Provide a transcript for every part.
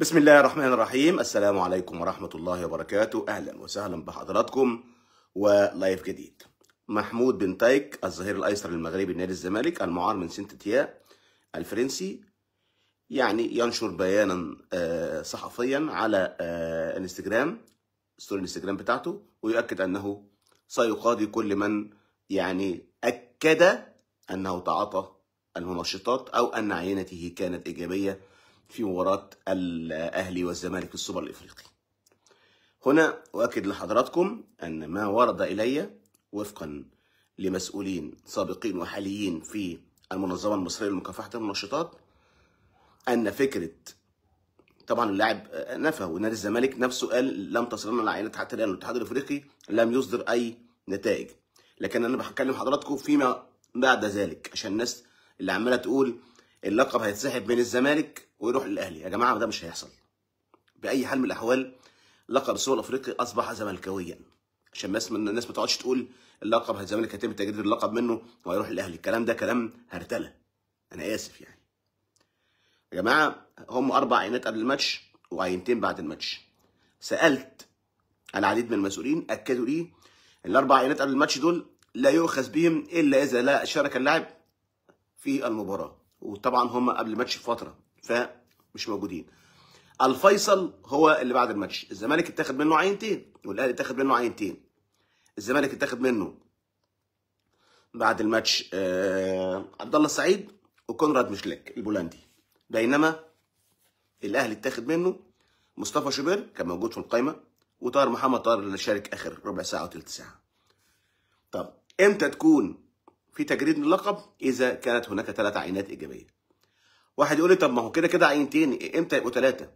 بسم الله الرحمن الرحيم السلام عليكم ورحمة الله وبركاته أهلا وسهلا بحضراتكم ولايف جديد محمود بن تايك الظهير الأيسر المغربي لنادي الزمالك المعار من تيا الفرنسي يعني ينشر بيانا صحفيا على انستجرام ستوري الانستجرام بتاعته ويؤكد أنه سيقاضي كل من يعني أكد أنه تعاطى المنشطات أو أن عينته كانت إيجابية في مباراة الأهلي والزمالك في السوبر الإفريقي هنا أؤكد لحضراتكم أن ما ورد إلي وفقا لمسؤولين سابقين وحاليين في المنظمة المصرية لمكافحة المنشطات أن فكرة طبعا اللاعب نفى ونادي الزمالك نفسه قال لم تصلنا العينات حتى الان الاتحاد الافريقي لم يصدر اي نتائج لكن انا بكلم حضراتكم فيما بعد ذلك عشان الناس اللي عماله تقول اللقب هيتسحب من الزمالك ويروح للاهلي يا جماعه ده مش هيحصل باي حال من الاحوال لقب السوبر الافريقي اصبح زملكاويا عشان الناس من الناس ما تقعدش تقول اللقب الزمالك هيتم تجديد اللقب منه وهيروح للاهلي الكلام ده كلام هرتله انا اسف يعني يا جماعه هم اربع عينات قبل الماتش وعينتين بعد الماتش سالت العديد من المسؤولين اكدوا لي الاربع عينات قبل الماتش دول لا يؤخذ بهم الا اذا لا شارك اللاعب في المباراه وطبعا هم قبل الماتش بفتره فمش موجودين الفيصل هو اللي بعد الماتش الزمالك اتاخد منه عينتين والاهلي اتاخد منه عينتين الزمالك اتاخد منه بعد الماتش آه عبد الله السعيد وكونراد مشلك البولندي بينما الاهلي اتاخد منه مصطفى شوبير كان موجود في القايمه وطاهر محمد طاهر اللي شارك اخر ربع ساعه وثلث ساعه طب امتى تكون في تجريد اللقب اذا كانت هناك ثلاث عينات ايجابيه. واحد يقول لي طب ما هو كده كده عينتين امتى يبقوا ثلاثه؟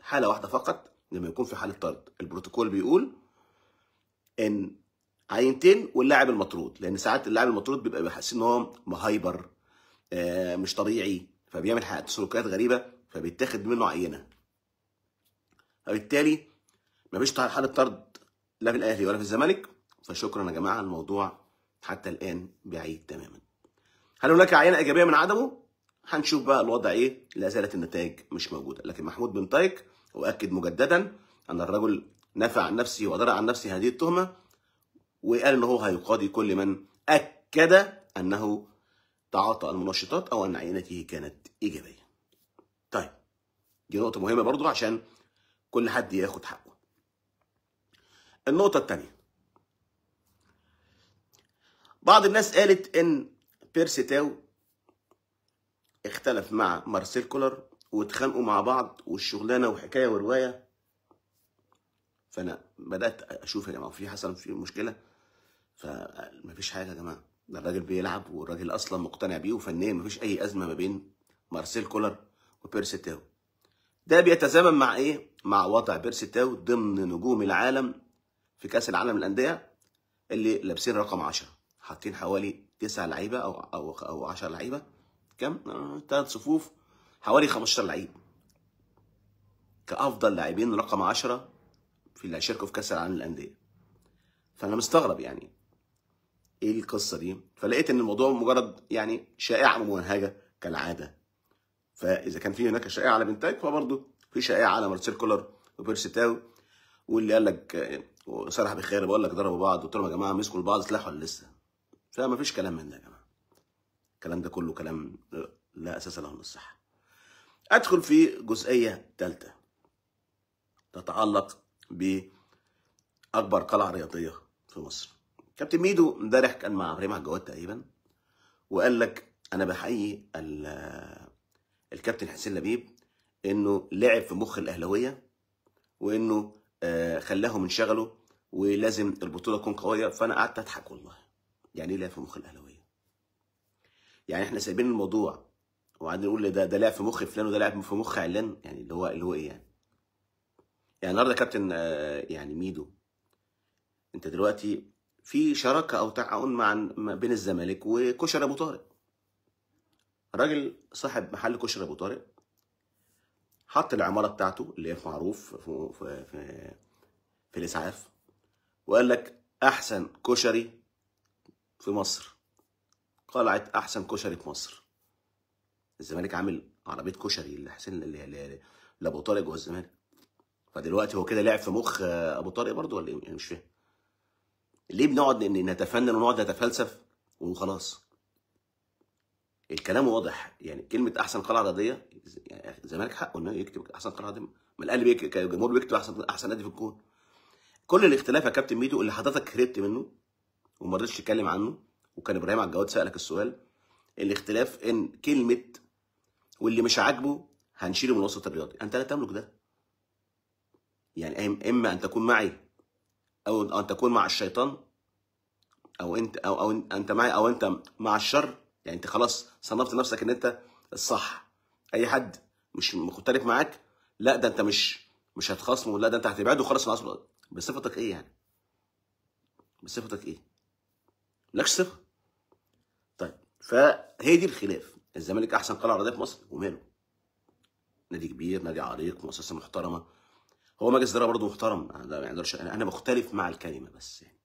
حاله واحده فقط لما يكون في حاله طرد، البروتوكول بيقول ان عينتين واللاعب المطرود لان ساعات اللاعب المطرود بيبقى بيحس ان هو مهايبر آه مش طبيعي فبيعمل سلوكيات غريبه فبيتاخد منه عينه. فبالتالي مفيش حاله طرد لا في الاهلي ولا في الزمالك فشكرا يا جماعه الموضوع حتى الآن بعيد تماما هل هناك عينة إيجابية من عدمه؟ هنشوف بقى الوضع إيه لا زالت النتائج مش موجودة لكن محمود بن طايك أؤكد مجددا أن الرجل نفى عن نفسه ودرع عن نفسه هذه التهمة وقال ان هو هيقاضي كل من أكد أنه تعاطى المنشطات أو أن عينته كانت إيجابية طيب دي نقطة مهمة برضو عشان كل حد ياخد حقه النقطة الثانية بعض الناس قالت ان بيرسي تاو اختلف مع مارسيل كولر واتخانقوا مع بعض والشغلانه وحكايه وروايه فانا بدات اشوف يا جماعه في حصل في مشكله فمفيش حاجه يا جماعه ده الراجل بيلعب والراجل اصلا مقتنع بيه وفنيا مفيش اي ازمه ما بين مارسيل كولر وبيرسي تاو ده بيتزامن مع ايه مع وضع بيرسي تاو ضمن نجوم العالم في كاس العالم للانديه اللي لابسين رقم 10 حاطين حوالي تسع لعيبه او او او 10 لعيبه كم؟ ثلاث صفوف حوالي 15 لعيب كافضل لاعبين رقم 10 في اللي هيشاركوا في كاس العالم للانديه فانا مستغرب يعني ايه القصه دي؟ فلقيت ان الموضوع مجرد يعني شائعه ممنهجه كالعاده فاذا كان في هناك شائعه على بنتايك فبرضه في شائعه على مارسيل كولر وبيرسي تاو واللي قال لك صرح بخير بقول لك ضربوا بعض قلت لهم يا جماعه مسكوا لبعض سلاح ولا لسه؟ فما فيش كلام من ده يا جماعه الكلام ده كله كلام لا اساس له من الصحه ادخل في جزئيه ثالثه تتعلق باكبر قلعه رياضيه في مصر كابتن ميدو امبارح كان مع ابراهيم عجواد تقريبا وقال لك انا بحيي الكابتن حسين لبيب انه لعب في مخ الاهلاويه وانه آه، خلاهم انشغلوا ولازم البطوله تكون قويه فانا قعدت اضحك والله يعني ايه لعب في مخ الاهلاويه؟ يعني احنا سايبين الموضوع وقاعدين نقول ده ده لعب في مخ فلان وده لعب في مخ علان يعني اللي هو اللي هو ايه يعني؟ يعني النهارده كابتن آه، يعني ميدو انت دلوقتي في شراكه او تعاون مع بين الزمالك وكشري ابو طارق راجل صاحب محل كشري ابو طارق حط العماره بتاعته اللي هي معروف في, في, في, في الاسعاف وقال لك احسن كشري في مصر قلعه احسن كشري في مصر الزمالك عامل عربيه كشري لحسين لابو طارق جوه الزمالك فدلوقتي هو كده لعب في مخ آه، ابو طارق برضه ولا ايه يعني مش فاهم ليه بنقعد نتفنن ونقعد نتفلسف وخلاص الكلام واضح يعني كلمه احسن قلعه رياضيه الزمالك حقه انه يكتب احسن قلعه رياضيه ما الاهلي بيكتب الجمهور بيكتب احسن احسن نادي في الكون كل الاختلاف يا كابتن ميدو اللي حضرتك هربت منه وما رضيتش تتكلم عنه وكان ابراهيم عبد الجواد سالك السؤال الاختلاف ان كلمه واللي مش عاجبه هنشيله من الوسط الرياضي انت لا تملك ده يعني اما ان تكون معي او ان تكون مع الشيطان او انت او, أو انت معي او انت مع الشر يعني انت خلاص صنفت نفسك ان انت الصح اي حد مش مختلف معاك لا ده انت مش مش هتخاصمه لا ده انت هتبعده خالص من بصفتك ايه يعني بصفتك ايه لكش صفه طيب فهي دي الخلاف الزمالك احسن قلعه رياضيه في مصر وماله نادي كبير نادي عريق مؤسسه محترمه هو مجلس اداره برضه محترم انا ما اقدرش انا بختلف مع الكلمه بس يعني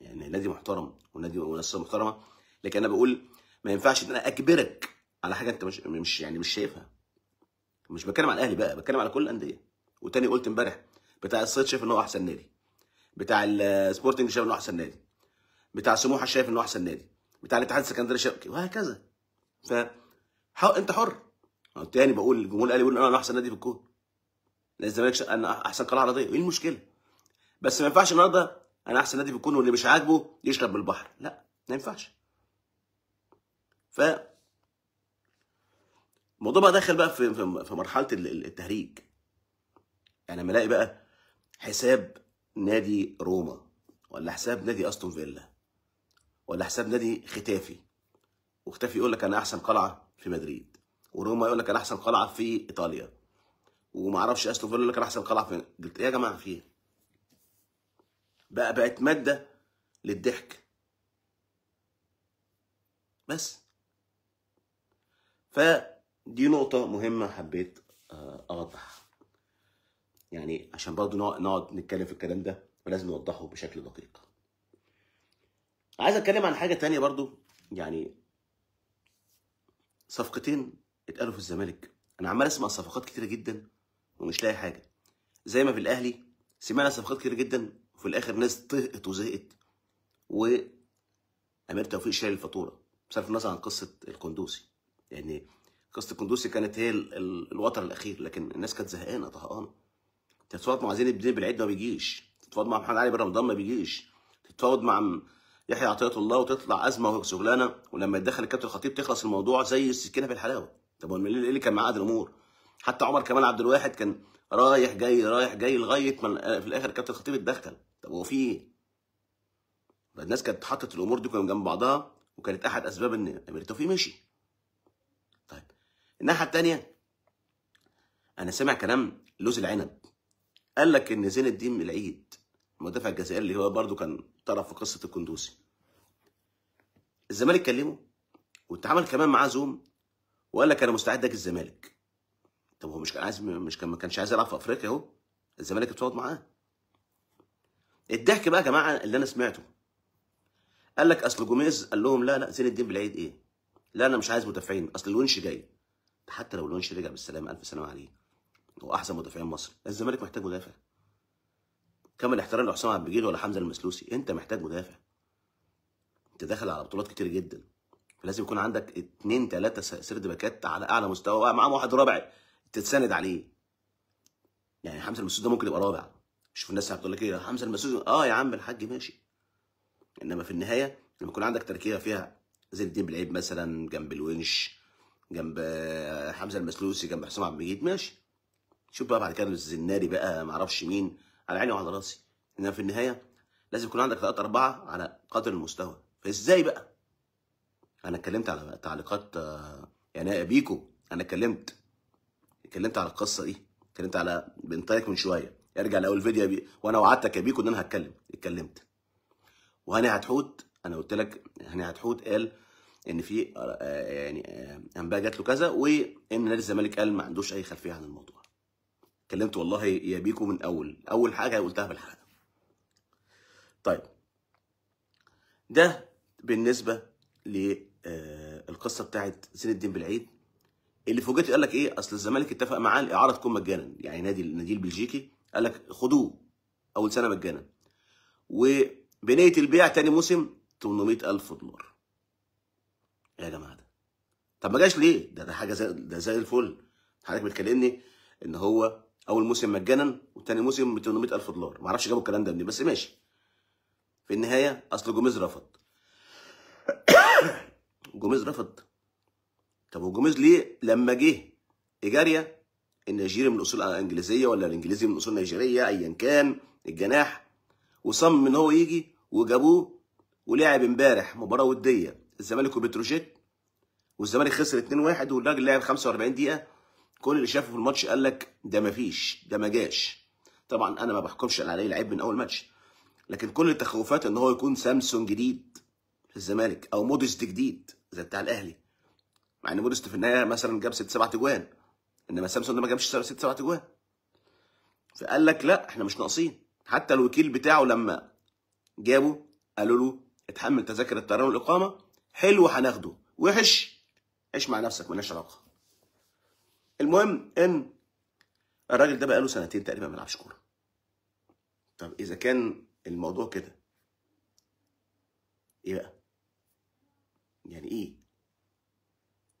يعني نادي محترم ونادي مؤسسه محترمه لكن انا بقول ما ينفعش ان انا اجبرك على حاجه انت مش مش يعني مش شايفها مش بتكلم على الاهلي بقى بتكلم على كل الانديه وتاني قلت امبارح بتاع الصيد شايف ان هو احسن نادي بتاع السبورتنج شايف ان هو احسن نادي بتاع سموحه شايف انه احسن نادي بتاع الاتحاد السكندري شايف وهكذا ف انت حر تاني بقول الجمهور الاهلي بيقول انا احسن نادي في الكون نادي الزمالك انا احسن قلعه عرضيه ايه المشكله بس ما ينفعش النهارده انا احسن نادي في الكون واللي مش عاجبه يشرب من البحر لا ما ينفعش ف الموضوع بقى داخل بقى في في مرحله التهريج يعني لما الاقي بقى حساب نادي روما ولا حساب نادي استون فيلا ولا حساب نادي ختافي وختافي يقول لك انا احسن قلعه في مدريد وروما يقول لك انا احسن قلعه في ايطاليا وما اعرفش استون فيلا يقول لك انا احسن قلعه في ايه يا جماعه في إيه؟ بقى بقت ماده للضحك بس فدي نقطه مهمه حبيت آه، اوضحها يعني عشان برضه نقعد نتكلم في الكلام ده ولازم نوضحه بشكل دقيق عايز اتكلم عن حاجه تانية برضو يعني صفقتين اتقالوا في الزمالك انا عمال اسمع صفقات كتيره جدا ومش لاقي حاجه زي ما في الاهلي سمعنا صفقات كتيره جدا وفي الاخر ناس طهقت وزهقت و امير توفيق شال الفاتوره بصرف النظر عن قصه القندوسي يعني قصه القندوسي كانت هي الوتر الاخير لكن الناس كانت زهقانه طهقانه تتفاوض مع زين الدين بالعيد ما بيجيش تتفاوض مع محمد علي بن رمضان ما بيجيش تتفاوض مع يحيى عطيته الله وتطلع ازمه وشغلانه ولما يتدخل الكابتن الخطيب تخلص الموضوع زي السكينه في الحلاوه طب هو ايه اللي كان معاه الامور حتى عمر كمال عبد الواحد كان رايح جاي رايح جاي لغايه ما في الاخر الكابتن الخطيب اتدخل طب هو في ايه الناس كانت حطت الامور دي كلها جنب بعضها وكانت احد اسباب ان امير توفيق مشي طيب الناحيه الثانيه انا سامع كلام لوز العنب قال لك ان زين الدين العيد المدافع الجزائري اللي هو برضه كان طرف في قصه الكندوسي الزمالك كلمه واتعمل كمان معاه زوم وقال لك انا مستعد اجي الزمالك طب هو مش كان عايز مش كان ما كانش عايز يلعب في افريقيا اهو الزمالك اتفاوض معاه الضحك بقى يا جماعه اللي انا سمعته قال لك اصل جوميز قال لهم لا لا زين الدين بالعيد ايه لا انا مش عايز مدافعين اصل الونش جاي حتى لو الونش رجع بالسلامه الف سلامه عليه هو احسن مدافعين مصر الزمالك محتاج مدافع كامل الاحترام لحسام عبد المجيد ولا حمزه المسلوسي انت محتاج مدافع انت داخل على بطولات كتير جدا فلازم يكون عندك اثنين ثلاثه سرد باكات على اعلى مستوى معاهم واحد رابع تتسند عليه يعني حمزه المسلوسي ده ممكن يبقى رابع شوف الناس هتقول لك ايه حمزه المسلوسي اه يا عم الحاج ماشي انما في النهايه لما يكون عندك تركيبه فيها زين الدين بالعيب مثلا جنب الونش جنب آه، حمزه المسلوسي جنب حسام عبد المجيد ماشي شوف بقى بعد كده الزناري بقى معرفش مين على عيني وعلى راسي انما في النهايه لازم يكون عندك ثلاثة أربعة على قدر المستوى فازاي بقى؟ أنا اتكلمت على تعليقات يعني بيكو أنا اتكلمت اتكلمت على القصة دي اتكلمت على بنتايك من شوية ارجع لأول فيديو بي... وأنا وعدتك يا بيكو إن أنا هتكلم اتكلمت وهاني هتحوت أنا قلت لك هاني هتحوت قال إن في آه، يعني آه، أنباء جات له كذا وإن نادي الزمالك قال ما عندوش أي خلفية عن الموضوع اتكلمت والله يا بيكو من اول اول حاجه قلتها في الحلقه طيب ده بالنسبه للقصه آه، بتاعت زين الدين بالعيد اللي فوجئت قال لك ايه اصل الزمالك اتفق معاه الاعاره تكون مجانا يعني نادي النادي البلجيكي قال لك خدوه اول سنه مجانا وبنيه البيع تاني موسم 800000 دولار إيه يا جماعه ده طب ما جاش ليه ده ده حاجه زي ده زي الفل حضرتك بتكلمني ان هو اول موسم مجانا وتاني موسم ب 800000 دولار ما اعرفش جابوا الكلام ده منين بس ماشي في النهايه اصل جوميز رفض جوميز رفض طب وجوميز ليه لما جه ايجاريا النيجيري من اصول انجليزيه ولا الانجليزي من اصول نيجيريه ايا كان الجناح وصمم ان هو يجي وجابوه ولعب امبارح مباراه وديه الزمالك وبتروجيت والزمالك خسر 2-1 والراجل لعب 45 دقيقه كل اللي شافه في الماتش قال لك ده مفيش ده ما جاش طبعا انا ما بحكمش عليه لعيب من اول ماتش لكن كل التخوفات ان هو يكون سامسون جديد في الزمالك او مودست جديد زي بتاع الاهلي مع ان مودست في النهايه مثلا جاب ست سبع تجوان انما سامسون ده ما جابش ست سبع تجوان فقال لك لا احنا مش ناقصين حتى الوكيل بتاعه لما جابه قالوا له اتحمل تذاكر الطيران والاقامه حلو هناخده وحش عيش مع نفسك مالناش علاقه المهم ان الراجل ده بقاله سنتين تقريبا ما بيلعبش كوره طب اذا كان الموضوع كده ايه بقى يعني ايه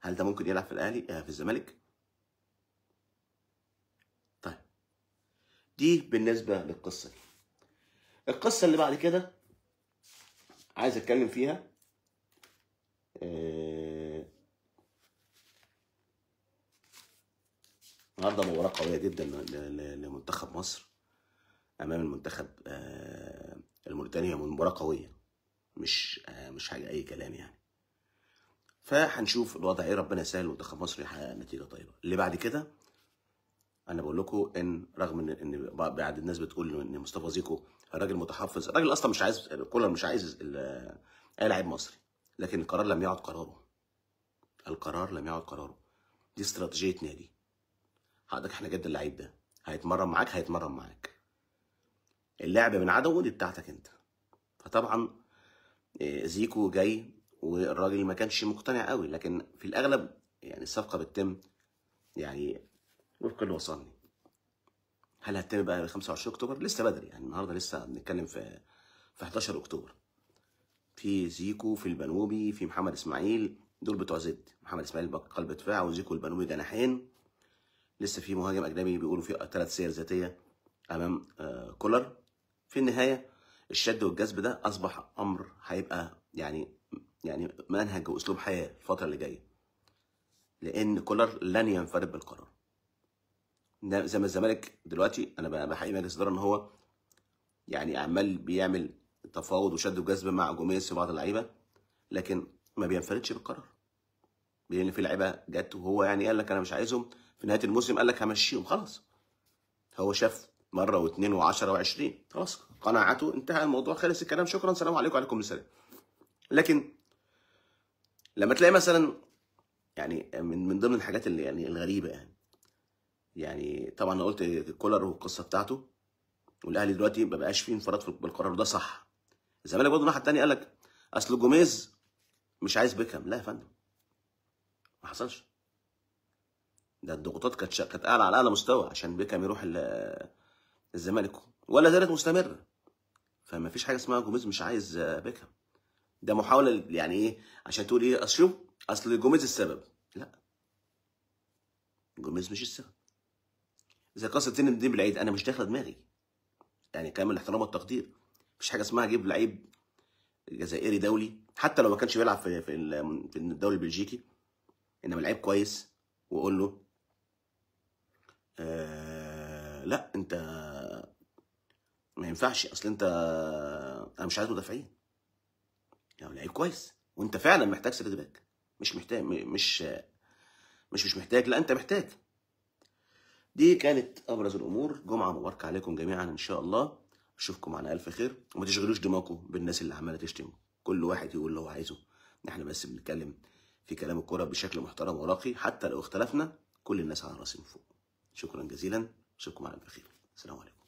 هل ده ممكن يلعب في الاهلي آه في الزمالك طيب دي بالنسبه للقصه دي القصه اللي بعد كده عايز اتكلم فيها آه النهارده مباراه قويه جدا لمنتخب مصر امام المنتخب آه، الموريتانيا مباراه قويه مش آه، مش حاجه اي كلام يعني فهنشوف الوضع ايه ربنا يسهل منتخب مصر يحقق نتيجه طيبه اللي بعد كده انا بقول لكم ان رغم ان ان بعد الناس بتقول ان مصطفى زيكو الراجل متحفظ الراجل اصلا مش عايز كولر مش عايز اي لاعب مصري لكن القرار لم يعد قراره القرار لم يعد قراره دي استراتيجيه نادي حضرتك احنا جد اللعيب ده هيتمرن معاك هيتمرن معاك اللعب من عدو دي بتاعتك انت فطبعا آه، زيكو جاي والراجل ما كانش مقتنع قوي لكن في الاغلب يعني الصفقه بتتم يعني وفق اللي وصلني هل هتتم بقى 25 اكتوبر لسه بدري يعني النهارده لسه بنتكلم في في 11 اكتوبر في زيكو في البنوبي في محمد اسماعيل دول بتوع زد محمد اسماعيل قلب دفاع وزيكو البنوبي جناحين لسه في مهاجم اجنبي بيقولوا في ثلاث سير ذاتيه امام آه كولر في النهايه الشد والجذب ده اصبح امر هيبقى يعني يعني منهج واسلوب حياه الفتره اللي جايه لان كولر لن ينفرد بالقرار زي ما الزمالك دلوقتي انا بحقيقي مجلس اداره ان هو يعني عمال بيعمل تفاوض وشد وجذب مع جوميز وبعض اللعيبه لكن ما بينفردش بالقرار لان في لعيبه جت وهو يعني قال لك انا مش عايزهم في نهايه الموسم قال لك همشيهم خلاص هو شاف مره واثنين وعشرة وعشرين خلاص قناعته انتهى الموضوع خلص الكلام شكرا سلام عليكم وعليكم السلام لكن لما تلاقي مثلا يعني من من ضمن الحاجات اللي يعني الغريبه يعني يعني طبعا انا قلت كولر والقصه بتاعته والاهلي دلوقتي ما بقاش فيه انفراد بالقرار وده صح الزمالك برضه الناحيه الثانيه قال لك اصل جوميز مش عايز بيكهام لا يا فندم ما حصلش ده الضغوطات كانت كانت اعلى على اعلى مستوى عشان بيكام يروح الزمالك ولا زالت مستمره فما فيش حاجه اسمها جوميز مش عايز بيكام ده محاوله يعني ايه عشان تقول ايه اصل شوف اصل جوميز السبب لا جوميز مش السبب اذا قصه تنم دي بالعيد انا مش داخله دماغي يعني كامل الاحترام والتقدير مفيش حاجه اسمها اجيب لعيب جزائري دولي حتى لو ما كانش بيلعب في في الدوري البلجيكي انما لعيب كويس واقول له آه، لا انت ما ينفعش اصل انت انا مش عايز مدافعين يعني لعيب كويس وانت فعلا محتاج سيرد باك مش محتاج مش مش مش محتاج لا انت محتاج دي كانت ابرز الامور جمعه مباركه عليكم جميعا ان شاء الله اشوفكم على الف خير وما تشغلوش دماغكم بالناس اللي عماله تشتموا كل واحد يقول اللي هو عايزه احنا بس بنتكلم في كلام الكوره بشكل محترم وراقي حتى لو اختلفنا كل الناس على راسي من فوق شكرا جزيلا اشوفكم على الف خير السلام عليكم